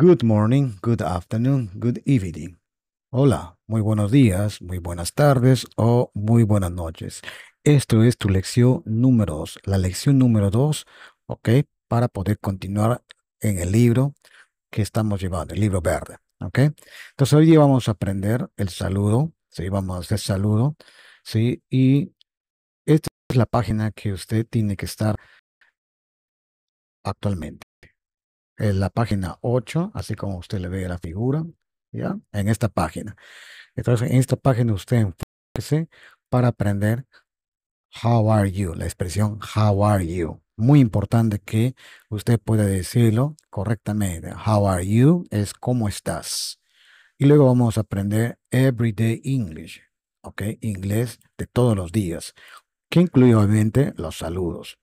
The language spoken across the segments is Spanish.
Good morning, good afternoon, good evening. Hola, muy buenos días, muy buenas tardes o muy buenas noches. Esto es tu lección número 2, la lección número dos, ¿ok? Para poder continuar en el libro que estamos llevando, el libro verde, ¿ok? Entonces hoy vamos a aprender el saludo, ¿sí? Vamos a hacer saludo, ¿sí? Y esta es la página que usted tiene que estar actualmente en la página 8, así como usted le ve la figura, ¿ya? En esta página. Entonces, en esta página usted enfóquese para aprender how are you, la expresión how are you. Muy importante que usted pueda decirlo correctamente. How are you es cómo estás. Y luego vamos a aprender everyday English, ¿ok? Inglés de todos los días, que incluye obviamente los saludos.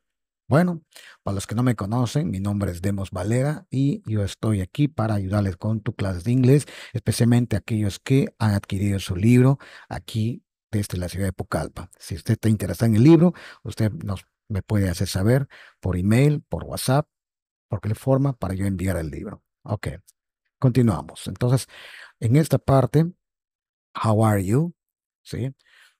Bueno, para los que no me conocen, mi nombre es Demos Valera y yo estoy aquí para ayudarles con tu clase de inglés, especialmente aquellos que han adquirido su libro aquí desde la ciudad de Pucallpa. Si usted está interesado en el libro, usted nos, me puede hacer saber por email, por WhatsApp, por qué forma para yo enviar el libro. Ok, continuamos. Entonces, en esta parte, how are you? ¿Sí?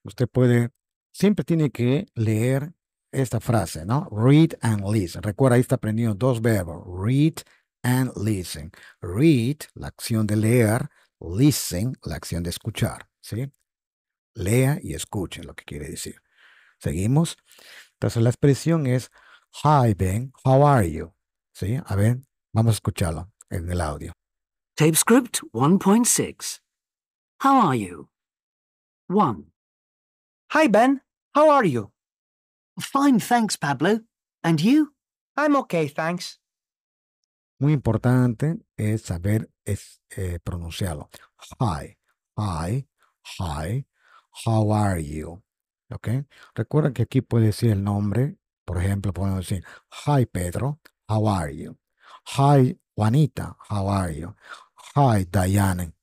Usted puede, siempre tiene que leer esta frase, ¿no? Read and listen. Recuerda, ahí está aprendiendo dos verbos. Read and listen. Read, la acción de leer. Listen, la acción de escuchar. ¿Sí? Lea y escuchen, lo que quiere decir. Seguimos. Entonces la expresión es, Hi Ben, how are you? ¿Sí? A ver, vamos a escucharlo en el audio. script 1.6. How are you? 1. Hi Ben, how are you? thanks, And you? I'm okay, thanks. Muy importante es saber eh, pronunciarlo. Hi, hi, hi, how are you? Okay. Recuerda que aquí puede decir el nombre. Por ejemplo, podemos decir, hi Pedro, how are you? Hi Juanita, how are you? Hi Diane,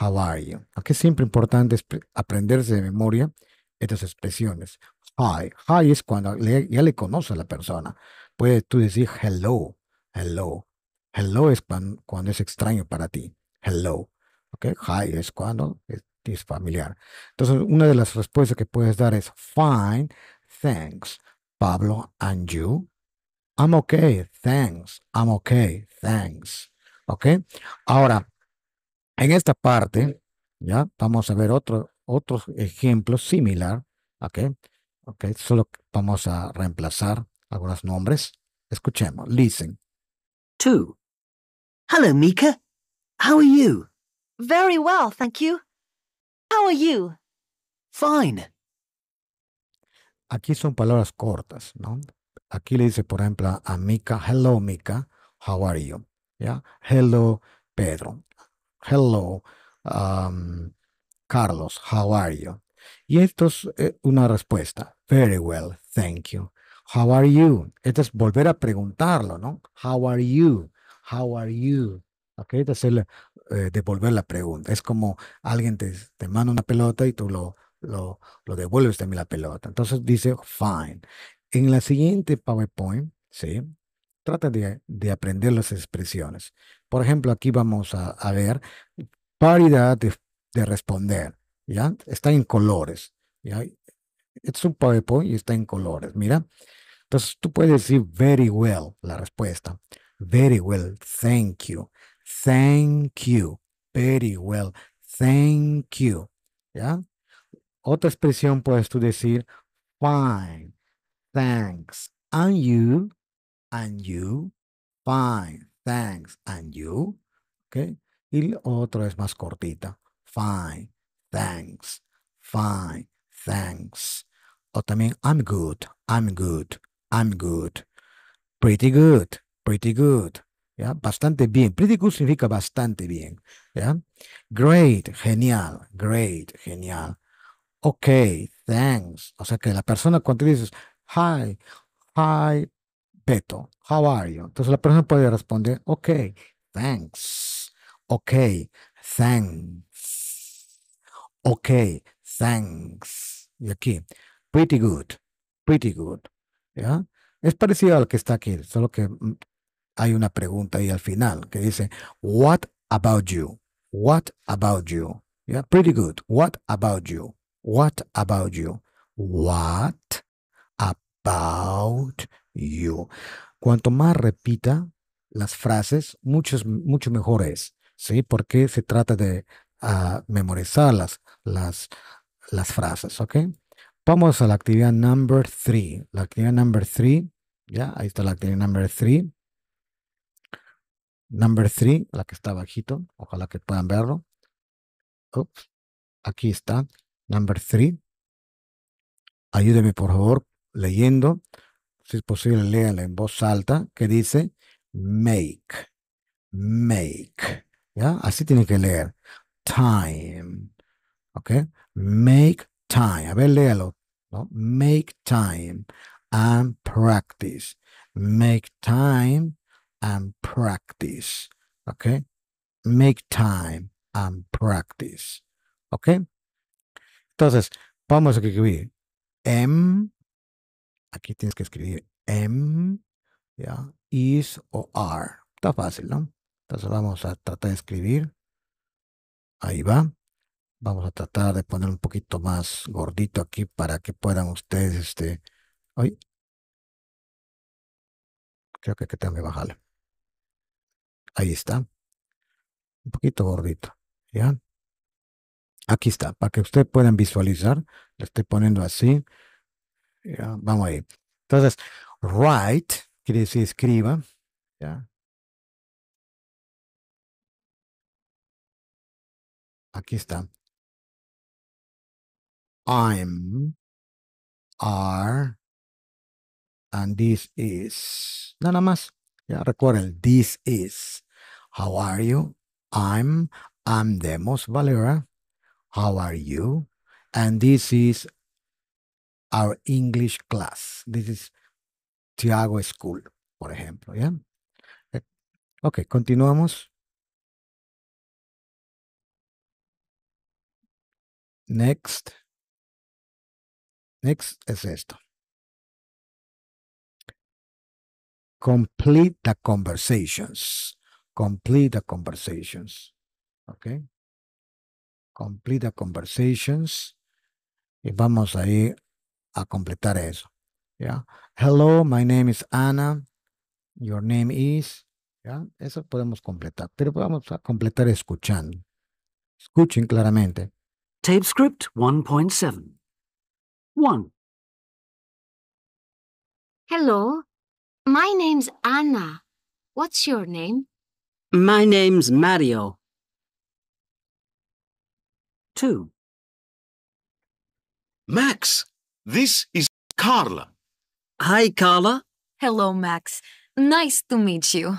how are you? Aquí siempre importante aprenderse de memoria estas expresiones hi. Hi es cuando ya le conoce a la persona. Puedes tú decir hello, hello. Hello es cuando, es extraño para ti. Hello. Okay. Hi es cuando es, familiar. Entonces, una de las respuestas que puedes dar es fine, thanks. Pablo, and you? I'm okay, thanks. I'm okay, thanks. ¿Ok? Ahora, en esta parte, ya, vamos a ver otro, otros ejemplos similar. ¿Ok? solo vamos a reemplazar algunos nombres. Escuchemos. Listen. Two. Hello, Mika. How are you? Very well, thank you. How are you? Fine. Aquí son palabras cortas, ¿no? Aquí le dice, por ejemplo, a Mika, hello, Mika, how are you? ¿Ya? Hello, Pedro. Hello, um, Carlos, how are you? Y esto es eh, una respuesta. Very well, thank you. How are you? Esto es volver a preguntarlo, ¿no? How are you? How are you? ¿Ok? De eh, devolver la pregunta. Es como alguien te, manda una pelota y tú lo, lo, lo devuelves también la pelota. Entonces dice, fine. En la siguiente PowerPoint, ¿sí? Trata de, aprender las expresiones. Por ejemplo, aquí vamos a, ver paridad de, de responder. ¿ya? Está en colores, ¿ya? Es un PowerPoint y está en colores, mira. Entonces tú puedes decir very well la respuesta. Very well, thank you. Thank you. Very well, thank you. ¿Ya? Otra expresión puedes tú decir fine, thanks, and you, and you, fine, thanks, and you. Y otro otra es más cortita. Fine, thanks, fine, thanks. O también I'm good, I'm good, I'm good. Pretty good, pretty good. ¿Ya? Bastante bien. Pretty good significa bastante bien. ¿Ya? Great, genial, great, genial. Ok, thanks. O sea que la persona cuando dices, hi, hi, Beto, how are you? Entonces la persona puede responder, ok, thanks. Ok, Thanks. Ok, thanks. Y aquí, pretty good, pretty good. ¿Ya? Es parecido al que está aquí, solo que mm, hay una pregunta ahí al final que dice, what about you? What about you? ¿Ya? Pretty good. What about you? What about you? What about you? Cuanto más repita las frases, mucho, mucho mejor es, ¿sí? Porque se trata de ah, memorizarlas las, las frases, ¿ok? Vamos a la actividad number three. La actividad number three, ya, ahí está la actividad number three. Number three, la que está bajito, ojalá que puedan verlo. Ups, Aquí está, number three. Ayúdeme, por favor, leyendo. Si es posible, léanla en voz alta, que dice make, make. ¿Ya? Así tiene que leer. Time, ¿Ok? Make time. A ver, léalo. Make time and practice. Make time and practice. ¿Ok? Make time and practice. ¿Ok? Entonces, vamos a escribir M. Aquí tienes que escribir M, ¿ya? Is o are. Está fácil, ¿no? Entonces vamos a tratar de escribir. Ahí va. Vamos a tratar de poner un poquito más gordito aquí para que puedan ustedes, este, hoy creo que, que tengo que Ahí está. Un poquito gordito, ¿ya? Aquí está, para que ustedes puedan visualizar. le estoy poniendo así. ¿ya? Vamos ir Entonces, write quiere decir escriba, ¿ya? Aquí está. I'm, are, and this is. Nada más. Ya, recuerden, this is. How are you? I'm, I'm Demos Valera. How are you? And this is our English class. This is Tiago School, por ejemplo. ¿ya? Yeah? Ok, continuamos. Next. Next es esto. Complete the conversations. Complete the conversations. Okay. Complete the conversations. Y vamos a ir a completar eso. Yeah. Hello, my name is Anna. Your name is. Yeah. Eso podemos completar. Pero vamos a completar escuchando. Escuchen claramente. Tape script 1.7. 1. Hello, my name's Anna. What's your name? My name's Mario. 2. Max, this is Carla. Hi, Carla. Hello, Max. Nice to meet you.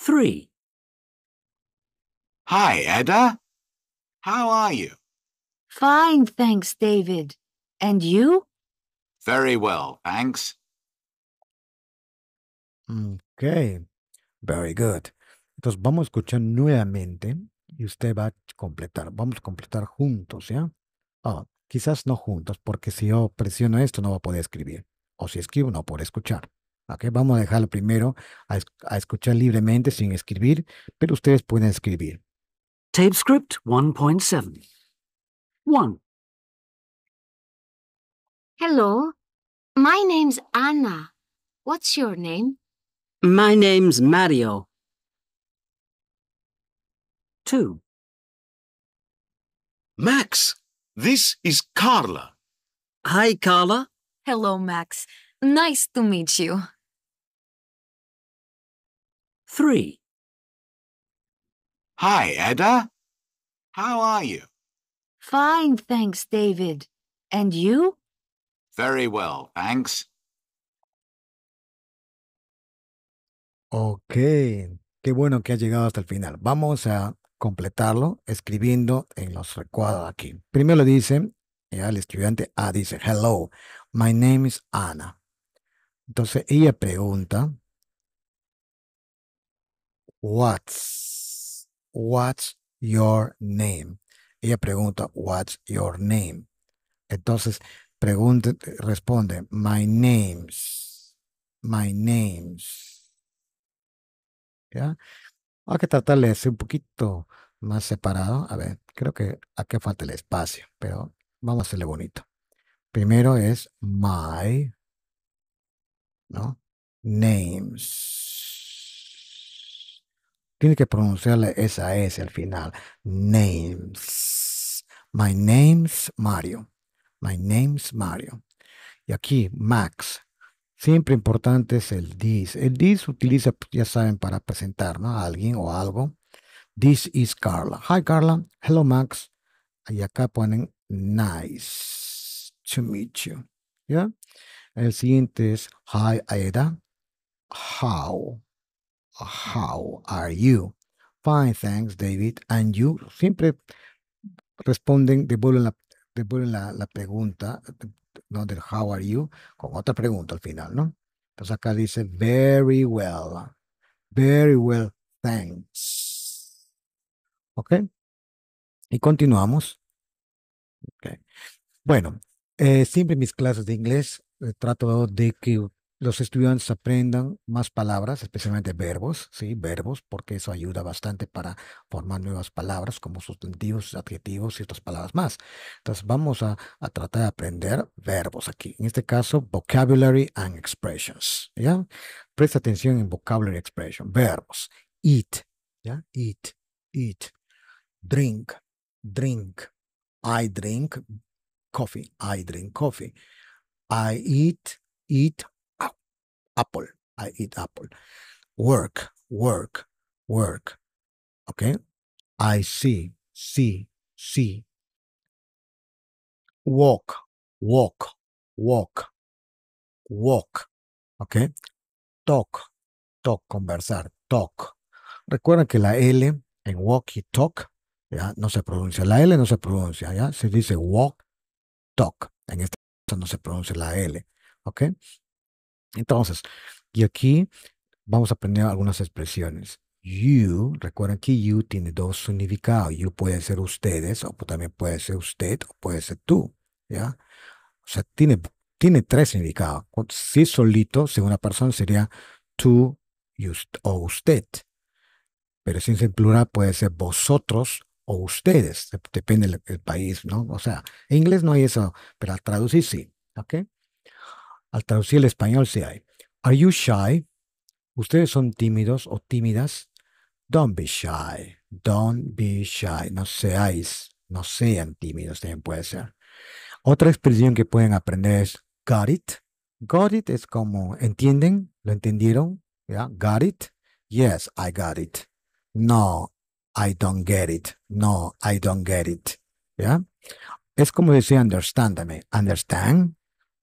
3. Hi, Edda. How are you? Fine, thanks, David. And you? Very well, thanks. Okay, very good. Entonces vamos a escuchar nuevamente y usted va a completar. Vamos a completar juntos, ¿ya? Ah, quizás no juntos, porque si yo presiono esto no va a poder escribir. O si escribo, no puede escuchar. Okay, vamos a dejarlo primero a, a, escuchar libremente sin escribir, pero ustedes pueden escribir. Tape script 1.7 One. Hello, my name's Anna. What's your name? My name's Mario. Two. Max, this is Carla. Hi, Carla. Hello, Max. Nice to meet you. Three. Hi, Edda. How are you? Fine, thanks, David. And you? Very well, thanks. Ok, qué bueno que ha llegado hasta el final. Vamos a completarlo escribiendo en los recuadros aquí. Primero le dice el eh, estudiante A, dice, hello, my name is Anna. Entonces ella pregunta, what's, what's your name? Ella pregunta, What's your name? Entonces, pregunta, responde, My name's, my name's. ¿Ya? Hay que tratar de ser un poquito más separado. A ver, creo que aquí falta el espacio, pero vamos a hacerle bonito. Primero es my, ¿no? Names. Tiene que pronunciarle esa S al final. Names. My name's Mario. My name's Mario. Y aquí, Max. Siempre importante es el this. El this utiliza, pues, ya saben, para presentar a alguien o algo. This is Carla. Hi, Carla. Hello, Max. Y acá ponen nice to meet you. ¿Ya? El siguiente es hi, Aida. How. How are you? Fine, thanks, David. And you? Siempre responden, devuelven la, la, pregunta, ¿no? Del how are you, con otra pregunta al final, ¿no? Entonces acá dice, very well, very well, thanks. ¿Ok? Y continuamos. Bueno, eh, siempre en mis clases de inglés eh, trato de que los estudiantes aprendan más palabras, especialmente verbos, ¿sí? Verbos, porque eso ayuda bastante para formar nuevas palabras como sustantivos, adjetivos y otras palabras más. Entonces, vamos a, tratar de aprender verbos aquí. En este caso, vocabulary and expressions, ¿ya? Presta atención en vocabulary expression, verbos. Eat, ¿ya? Eat, eat. Drink, drink. I drink coffee. I drink coffee. I eat, eat Apple. I eat apple. Work, work, work. Okay. I see, see, see. Walk, walk, walk, walk. Okay. Talk, talk, conversar, talk. Recuerda que la L en walk y talk ya no se pronuncia. La L no se pronuncia, ya se dice walk, talk. En esta no se pronuncia la L. ¿Ok? Entonces, y aquí vamos a aprender algunas expresiones. You, recuerden que you tiene dos significados. You puede ser ustedes, o también puede ser usted, o puede ser tú. ¿Ya? O sea, tiene, tiene tres significados. Si solito, si una persona sería tú o usted. Pero sin ser plural puede ser vosotros o ustedes. Depende del, país, ¿no? O sea, en inglés no hay eso, pero al traducir sí. ¿Ok? al traducir el español hay. Are you shy? Ustedes son tímidos o tímidas. Don't be shy. Don't be shy. No seáis, no sean tímidos, también puede ser. Otra expresión que pueden aprender es got it. Got it es como, ¿entienden? ¿Lo entendieron? ¿Ya? Got it. Yes, I got it. No, I don't get it. No, I don't get it. ¿Ya? Es como decir understand me. Understand.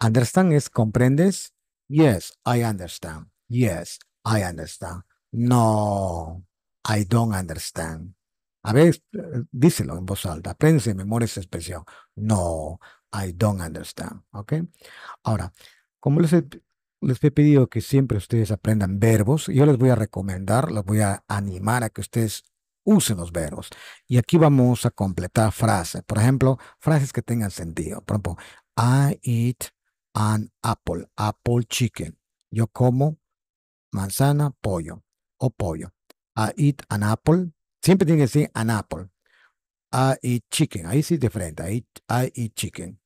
Understand es comprendes. Ah. Yes, I understand. Yes, I understand. No, I don't understand. A ver, díselo en voz alta. Aprende memoria especial. expresión. No, I don't understand. ¿Ok? Ahora, como les he, les he pedido que siempre ustedes aprendan verbos, yo les voy a recomendar, les voy a animar a que ustedes usen los verbos. Y aquí vamos a completar frases. Por ejemplo, frases que tengan sentido. Por ejemplo, I eat an apple, apple chicken. Yo como manzana, pollo o pollo. I eat an apple. Siempre tiene que decir an apple. I eat chicken. Ahí sí es diferente. I eat, I eat chicken.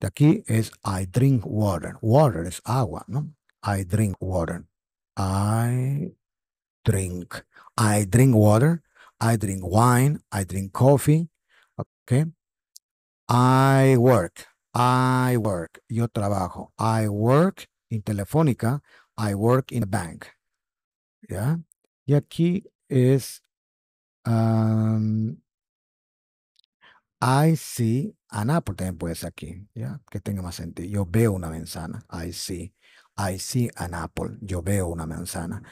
De aquí es I drink water. Water es agua, ¿no? I drink water. I drink. I drink water. I drink wine. I drink coffee. Okay. I work. I work, yo trabajo. I work in Telefónica, I work in a bank. ¿Ya? Y aquí es I see an apple, también puede ser aquí, ¿ya? Que tenga más sentido. Yo veo una manzana, I see. I see an apple, yo veo una manzana.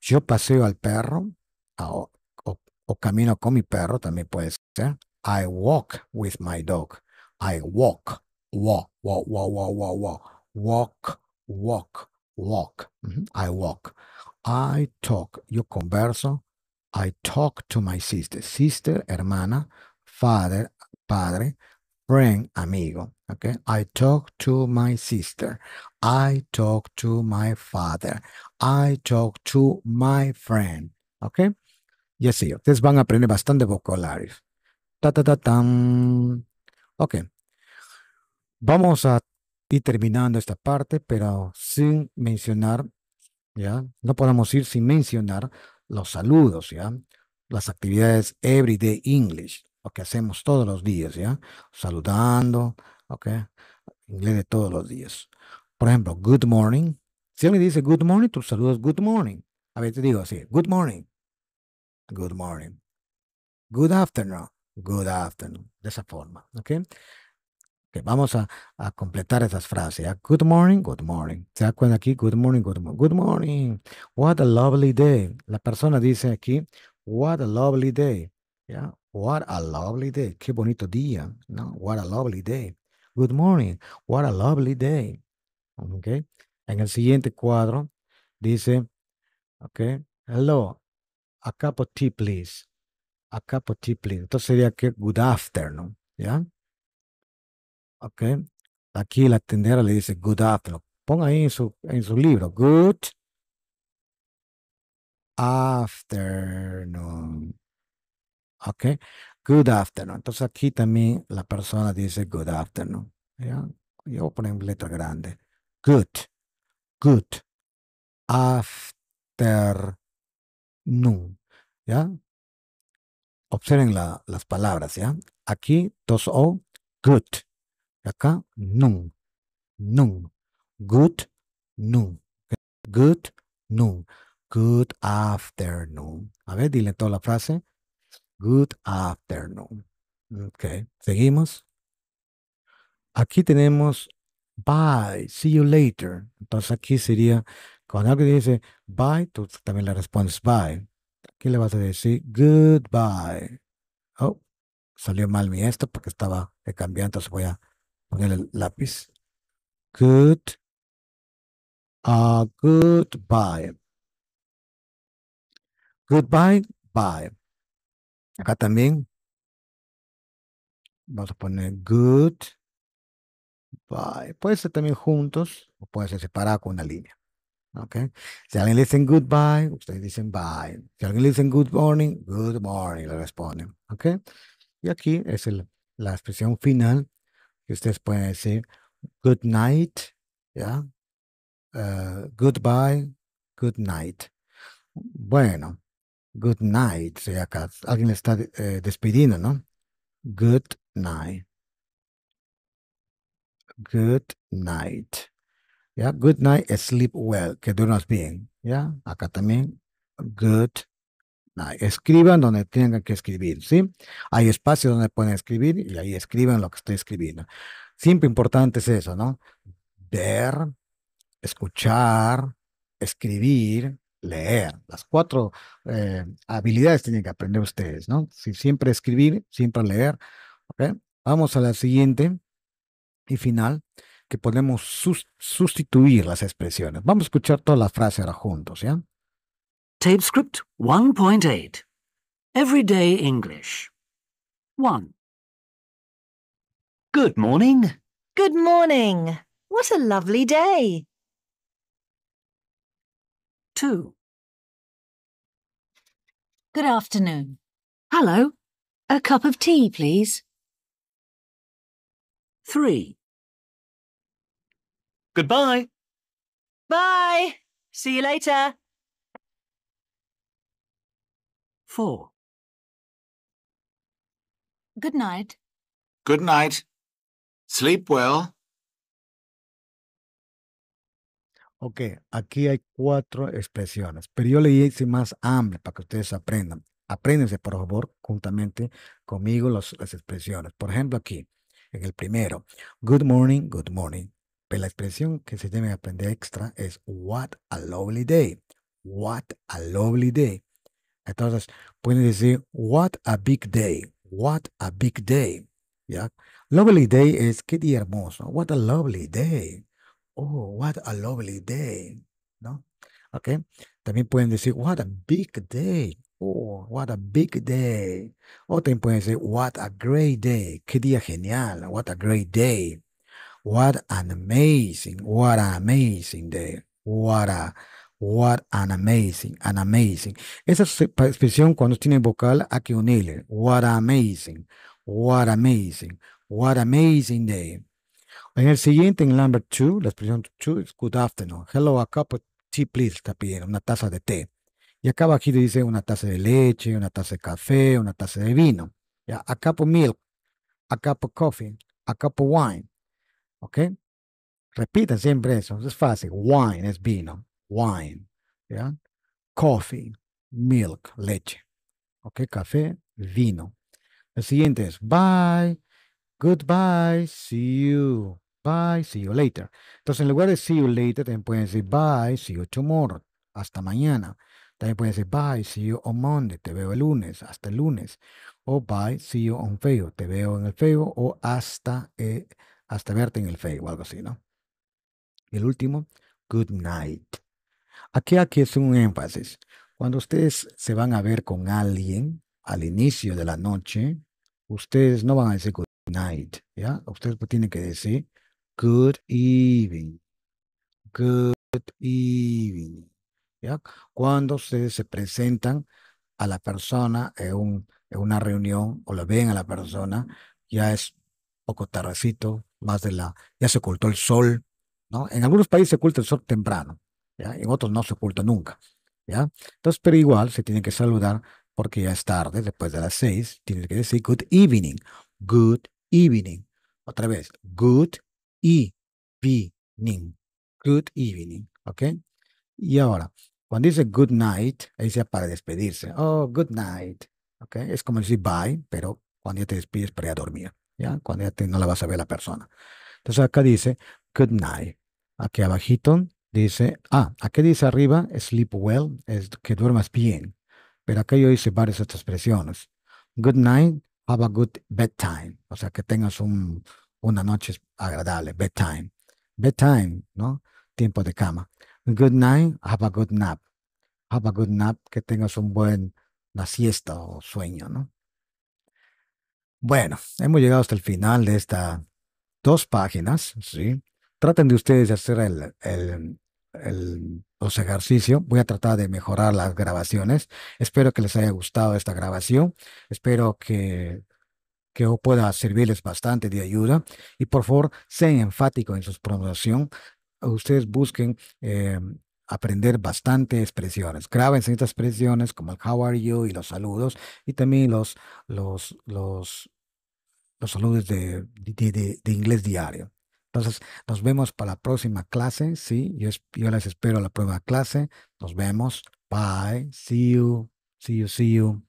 Yo paseo al perro ah, o camino con mi perro, también puede ser. I walk with my dog. I walk walk, walk, walk, walk, walk, walk, walk, walk, walk. I walk. I talk. Yo converso. I talk to my sister. Sister, hermana. Father, padre. Friend, amigo. Okay. I talk to my sister. I talk to my father. I talk to my friend. Okay. Yes, así, ustedes van a aprender bastante vocabulario. Ta, ta, ta, tam. Okay. Vamos a ir terminando esta parte, pero sin mencionar, ¿ya? No podemos ir sin mencionar los saludos, ¿ya? Las actividades Everyday English, lo que hacemos todos los días, ¿ya? Saludando, ¿ok? Inglés de todos los días. Por ejemplo, good morning. Si alguien dice good morning, tú saludas good morning. A ver, te digo así, good morning. Good morning. Good afternoon. Good afternoon. De esa forma, ¿ok? vamos a, a, completar esas frases. Good morning, good morning. ¿Se acuerdan aquí? Good morning, good morning. Good morning. What a lovely day. La persona dice aquí, what a lovely day. ¿Ya? What a lovely day. Qué bonito día. ¿no? What a lovely day. Good morning. What a lovely day. Okay. En el siguiente cuadro dice, okay, hello, a cup of tea, please. A cup of tea, please. Entonces sería que good afternoon. ¿Ya? Ok. Aquí la tendera le dice good afternoon. Ponga ahí en su, en su libro. Good afternoon. Ok. Good afternoon. Entonces aquí también la persona dice good afternoon. ¿Ya? Yo voy en letra grande. Good. Good. Afternoon. ¿Ya? Observen la, las palabras, ¿ya? Aquí, dos O, good. Acá, No. No. Good, No. Good, No. Good afternoon. A ver, dile toda la frase. Good afternoon. Ok, seguimos. Aquí tenemos bye, see you later. Entonces aquí sería, cuando alguien dice bye, tú también le respondes bye. Aquí le vas a decir goodbye. Oh, salió mal mi esto porque estaba cambiando, entonces voy a poner el lápiz. Good. Uh, goodbye. Goodbye, bye. Acá también vamos a poner good. Bye. Puede ser también juntos o puede ser separado con una línea. Okay. Si alguien le dicen goodbye, ustedes dicen bye. Si alguien le dicen good morning, good morning, le responden. Okay. Y aquí es la expresión final ustedes pueden decir good night, ¿ya? Eh, goodbye, good night. Bueno, good night, si acá alguien le está eh, despidiendo, ¿no? Good night. Good night. ¿Ya? Good night, sleep well, que duermas bien, ¿ya? Acá también, good escriban donde tengan que escribir, ¿sí? Hay espacios donde pueden escribir y ahí escriban lo que estoy escribiendo. Siempre importante es eso, ¿no? Ver, escuchar, escribir, leer. Las cuatro eh, habilidades tienen que aprender ustedes, ¿no? siempre escribir, siempre leer. Vamos a la siguiente y final, que podemos sustituir las expresiones. Vamos a escuchar todas las frases ahora juntos, ¿ya? Tape script 1.8 Everyday English 1. Good morning. Good morning. What a lovely day. 2. Good afternoon. Hello. A cup of tea, please. 3. Goodbye. Bye. See you later. Good night. Good night. Sleep well. Ok, aquí hay cuatro expresiones, pero yo le hice más hambre para que ustedes aprendan. Apréndense, por favor, juntamente conmigo las expresiones. Por ejemplo, aquí, en el primero, good morning, good morning. Pero pues la expresión que se debe aprender extra es what a lovely day. What a lovely day. Entonces, pueden decir, what a big day, what a big day. ¿Ya? Lovely day es, qué día hermoso, what a lovely day. Oh, what a lovely day. ¿No? ¿Ok? También pueden decir, what a big day. Oh, what a big day. O también pueden decir, what a great day. Qué día genial. What a great day. What an amazing, what an amazing day. What a What an amazing, an amazing. Esa expresión cuando tiene vocal aquí que What amazing, what amazing, what amazing day. En el siguiente, en number two, la expresión two es good afternoon. Hello, a cup of tea, please, está una taza de té. Y acá aquí dice una taza de leche, una taza de café, una taza de vino. a cup of milk, a cup of coffee, a cup of wine. ¿Ok? Repita siempre eso, es fácil. Wine es vino wine, ¿ya? coffee, milk, leche. ¿Ok? Café, vino. El siguiente es bye, goodbye, see you, bye, see you later. Entonces, en lugar de see you later, también pueden decir bye, see you tomorrow, hasta mañana. También pueden decir bye, see you on Monday, te veo el lunes, hasta el lunes. O bye, see you on feo, te veo en el feo o hasta, eh, hasta verte en el o algo así, ¿no? Y el último, good night. Aquí, aquí es un énfasis. Cuando ustedes se van a ver con alguien al inicio de la noche, ustedes no van a decir good night, ¿ya? Ustedes pues tienen que decir good evening, good evening, ¿ya? Cuando ustedes se presentan a la persona en, un, en una reunión o la ven a la persona, ya es poco tardecito, más de la, ya se ocultó el sol, ¿no? En algunos países se oculta el sol temprano, en otros no se oculta nunca, ¿ya? Entonces, pero igual se tiene que saludar porque ya es tarde, después de las seis, tiene que decir good evening, good evening. Otra vez, good evening, good evening, ¿ok? Y ahora, cuando dice good night, ahí sea para despedirse. Oh, good night. ¿ok? Es como decir bye, pero cuando ya te despides para ir a dormir, ¿ya? Cuando ya no la vas a ver la persona. Entonces acá dice good night. Aquí abajito dice, ah, aquí dice arriba, sleep well, es que duermas bien. Pero aquí yo hice varias otras expresiones. Good night, have a good bedtime. O sea, que tengas un, una noche agradable, bedtime. Bedtime, ¿no? Tiempo de cama. Good night, have a good nap. Have a good nap, que tengas un buen, la siesta o sueño, ¿no? Bueno, hemos llegado hasta el final de estas dos páginas, ¿sí? Traten de ustedes hacer el, el, el, los ejercicios. Voy a tratar de mejorar las grabaciones. Espero que les haya gustado esta grabación. Espero que que pueda servirles bastante de ayuda. Y por favor, sean enfáticos en su pronunciación. Ustedes busquen em, aprender bastante expresiones. graben ciertas expresiones como el how are you y los saludos y también los, los, los, los saludos de, de inglés diario. Entonces, nos vemos para la próxima clase, ¿sí? Yo, les espero a la próxima clase. Nos vemos. Bye. See you. See you. See you.